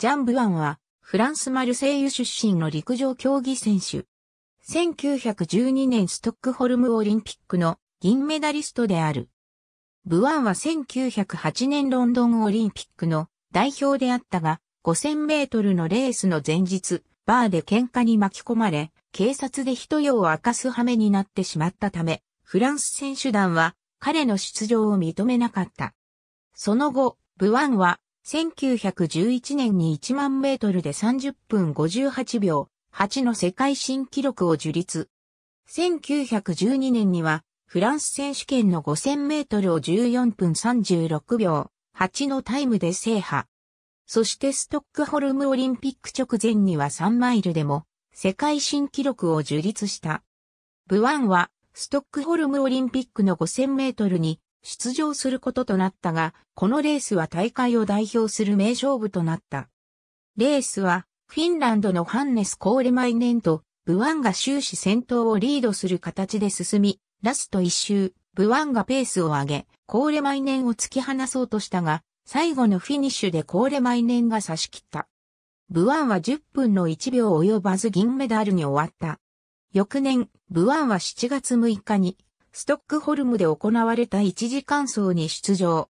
ジャン・ブワンは、フランス・マルセイユ出身の陸上競技選手。1912年ストックホルムオリンピックの銀メダリストである。ブワンは1908年ロンドンオリンピックの代表であったが、5000メートルのレースの前日、バーで喧嘩に巻き込まれ、警察で一夜を明かす羽目になってしまったため、フランス選手団は彼の出場を認めなかった。その後、ブワンは1911年に1万メートルで30分58秒8の世界新記録を樹立。1912年にはフランス選手権の5000メートルを14分36秒8のタイムで制覇。そしてストックホルムオリンピック直前には3マイルでも世界新記録を樹立した。ブワンはストックホルムオリンピックの5000メートルに出場することとなったが、このレースは大会を代表する名勝負となった。レースは、フィンランドのハンネス・コーレマイネンと、ブワンが終始先頭をリードする形で進み、ラスト一周、ブワンがペースを上げ、コーレマイネンを突き放そうとしたが、最後のフィニッシュでコーレマイネンが差し切った。ブワンは10分の1秒及ばず銀メダルに終わった。翌年、ブワンは7月6日にストックホルムで行われた一次間走に出場。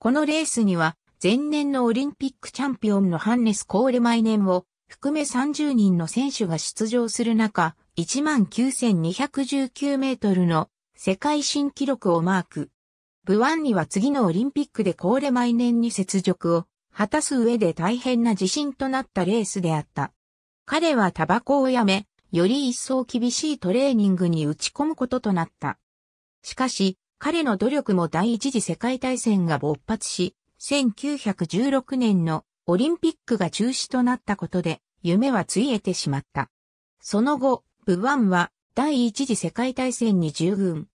このレースには、前年のオリンピックチャンピオンのハンネス・コーイ毎年を含め30人の選手が出場する中、19,219メートルの世界新記録をマーク。ブワンには次のオリンピックでコーレ毎年に雪辱を果たす上で大変な自信となったレースであった。彼はタバコをやめ、より一層厳しいトレーニングに打ち込むこととなった。しかし、彼の努力も第一次世界大戦が勃発し、1916年のオリンピックが中止となったことで、夢はついえてしまった。その後、ブワンは第一次世界大戦に従軍。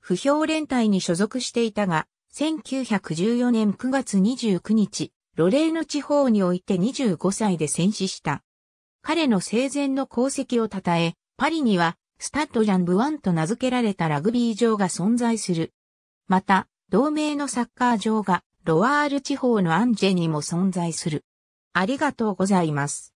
不評連隊に所属していたが、1914年9月29日、ロレーヌ地方において25歳で戦死した。彼の生前の功績を称え、パリにはスタッドジャンブワンと名付けられたラグビー場が存在する。また、同盟のサッカー場がロワール地方のアンジェにも存在する。ありがとうございます。